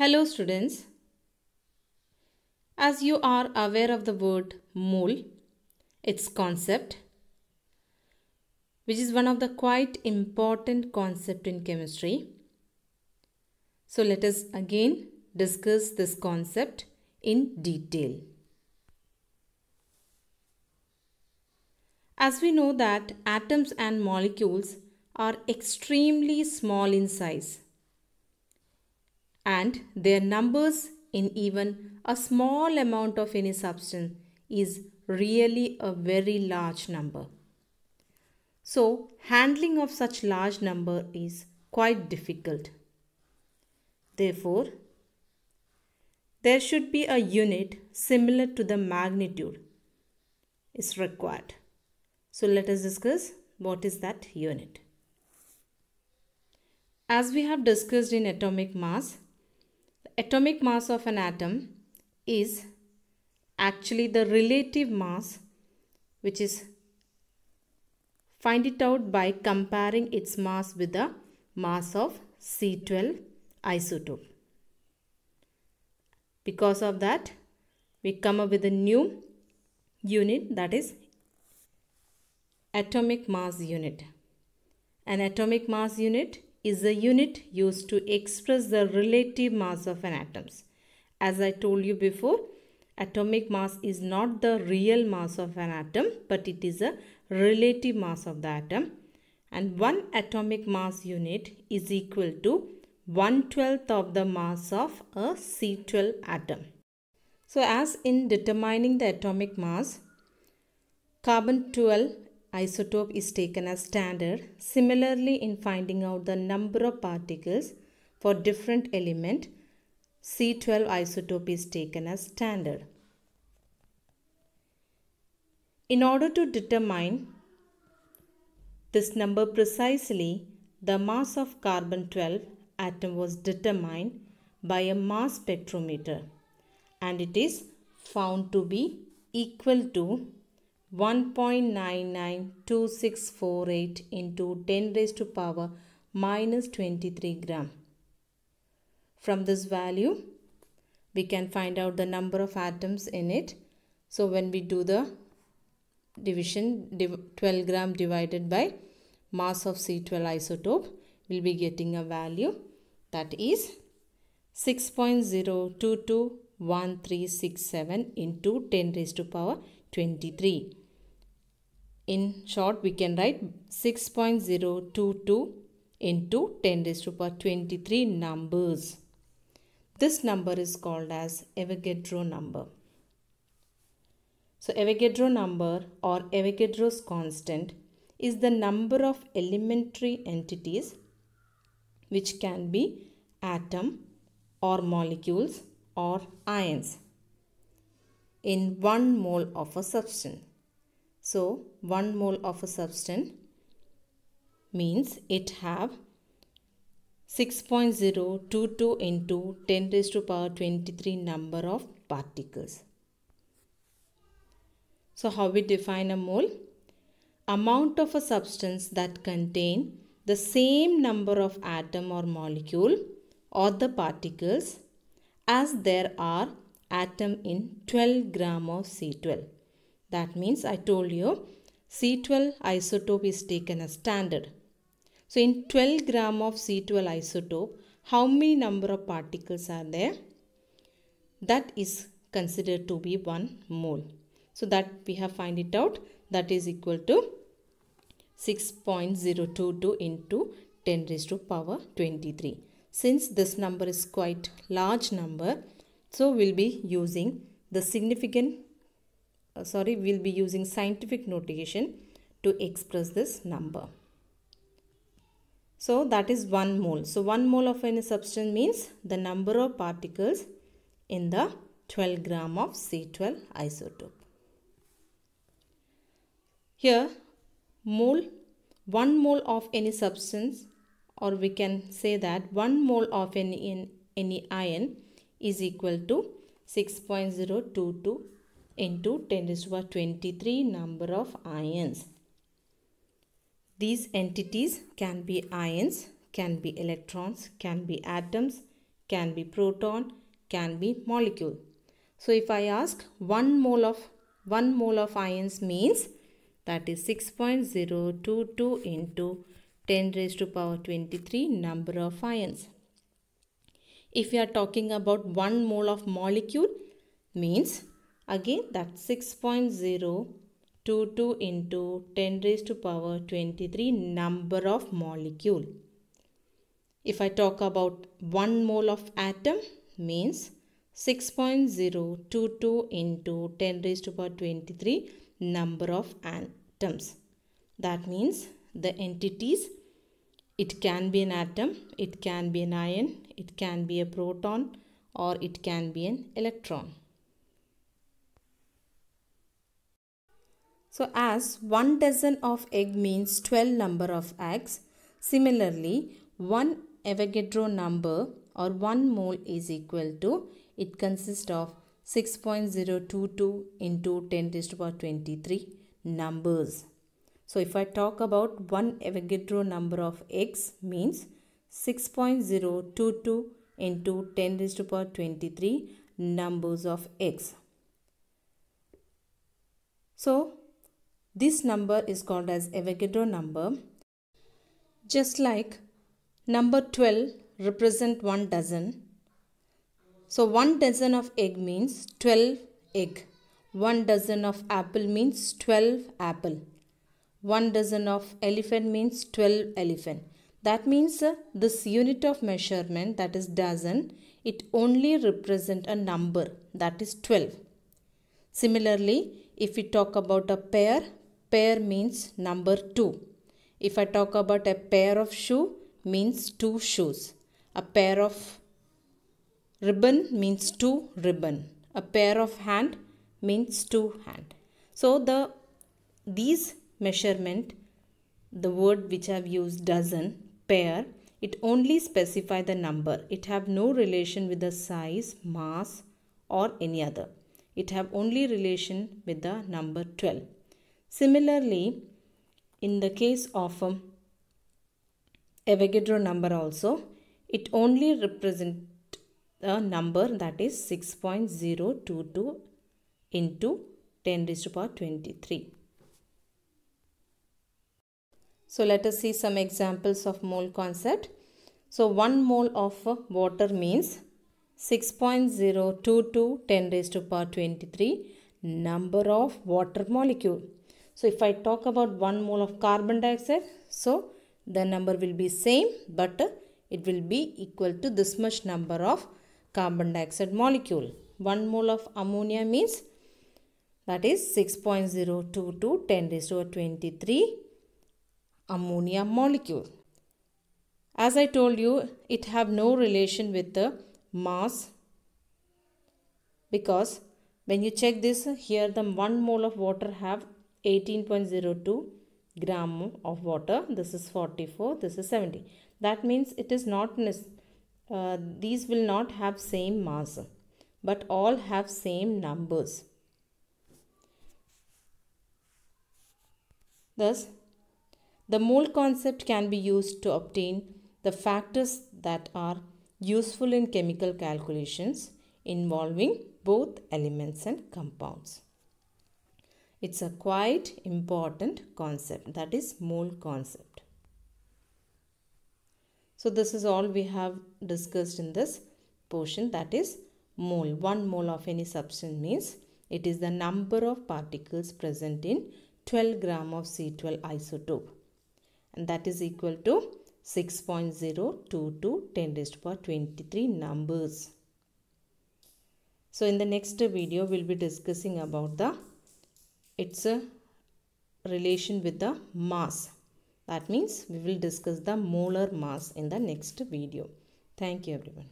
Hello students. As you are aware of the word mole, its concept, which is one of the quite important concept in chemistry. So let us again discuss this concept in detail. As we know that atoms and molecules are extremely small in size and their numbers in even a small amount of any substance is really a very large number. So handling of such large number is quite difficult. Therefore, there should be a unit similar to the magnitude is required. So let us discuss what is that unit. As we have discussed in atomic mass, atomic mass of an atom is actually the relative mass which is find it out by comparing its mass with the mass of C12 isotope. Because of that we come up with a new unit that is atomic mass unit. An atomic mass unit is the unit used to express the relative mass of an atoms. As I told you before, atomic mass is not the real mass of an atom but it is a relative mass of the atom and one atomic mass unit is equal to 1 12th of the mass of a C12 atom. So as in determining the atomic mass, carbon 12 isotope is taken as standard. Similarly, in finding out the number of particles for different element, C12 isotope is taken as standard. In order to determine this number precisely, the mass of carbon-12 atom was determined by a mass spectrometer and it is found to be equal to 1.992648 into 10 raised to power minus 23 gram. From this value, we can find out the number of atoms in it. So when we do the division, 12 gram divided by mass of C12 isotope, we'll be getting a value that is 6.0221367 into 10 raised to power 23. In short, we can write 6.022 into 10 raised to power 23 numbers. This number is called as Avogadro number. So Avogadro number or Avogadro's constant is the number of elementary entities which can be atom or molecules or ions in 1 mole of a substance. So 1 mole of a substance means it have 6.022 into 10 raised to power 23 number of particles. So how we define a mole? Amount of a substance that contain the same number of atom or molecule or the particles as there are atom in 12 gram of C12. That means I told you C12 isotope is taken as standard. So in 12 gram of C12 isotope, how many number of particles are there? That is considered to be 1 mole. So that we have find it out that is equal to 6.022 into 10 raised to power 23. Since this number is quite large number, so we'll be using the significant uh, sorry we'll be using scientific notation to express this number so that is 1 mole so 1 mole of any substance means the number of particles in the 12 gram of C12 isotope here mole 1 mole of any substance or we can say that 1 mole of any, any ion is equal to 6.022 into 10 to the power 23 number of ions. These entities can be ions, can be electrons, can be atoms, can be proton, can be molecule. So if I ask 1 mole of 1 mole of ions means that is 6.022 into 10 raised to power 23 number of ions. If we are talking about 1 mole of molecule means Again that's 6.022 into 10 raised to power 23 number of molecule. If I talk about 1 mole of atom means 6.022 into 10 raised to power 23 number of atoms. That means the entities it can be an atom, it can be an ion, it can be a proton or it can be an electron. So as 1 dozen of egg means 12 number of eggs, similarly 1 Avogadro number or 1 mole is equal to, it consists of 6.022 into 10 to the power 23 numbers. So if I talk about 1 Avogadro number of eggs means 6.022 into 10 to the power 23 numbers of eggs. So this number is called as Avogadro number. Just like number 12 represent one dozen. So one dozen of egg means 12 egg. One dozen of apple means 12 apple. One dozen of elephant means 12 elephant. That means uh, this unit of measurement that is dozen, it only represent a number that is 12. Similarly, if we talk about a pair, pair means number 2. If I talk about a pair of shoe means two shoes. A pair of ribbon means two ribbon. A pair of hand means two hand. So the these measurement the word which I have used dozen pair it only specify the number. It have no relation with the size, mass or any other. It have only relation with the number 12. Similarly, in the case of um, Avogadro number also, it only represent a number that is 6.022 into 10 raised to power 23. So let us see some examples of mole concept. So 1 mole of water means 6.022 10 raised to power 23 number of water molecule. So if I talk about 1 mole of carbon dioxide, so the number will be same but it will be equal to this much number of carbon dioxide molecule. 1 mole of ammonia means that is to 10 raised to 23 ammonia molecule. As I told you, it have no relation with the mass because when you check this here the 1 mole of water have 18.02 gram of water this is 44 this is 70 that means it is not uh, these will not have same mass but all have same numbers thus the mole concept can be used to obtain the factors that are useful in chemical calculations involving both elements and compounds it's a quite important concept that is mole concept. So this is all we have discussed in this portion that is mole. One mole of any substance means it is the number of particles present in 12 gram of C12 isotope and that is equal to 6.022 to 10 raised to power 23 numbers. So in the next video we'll be discussing about the its a relation with the mass. That means we will discuss the molar mass in the next video. Thank you everyone.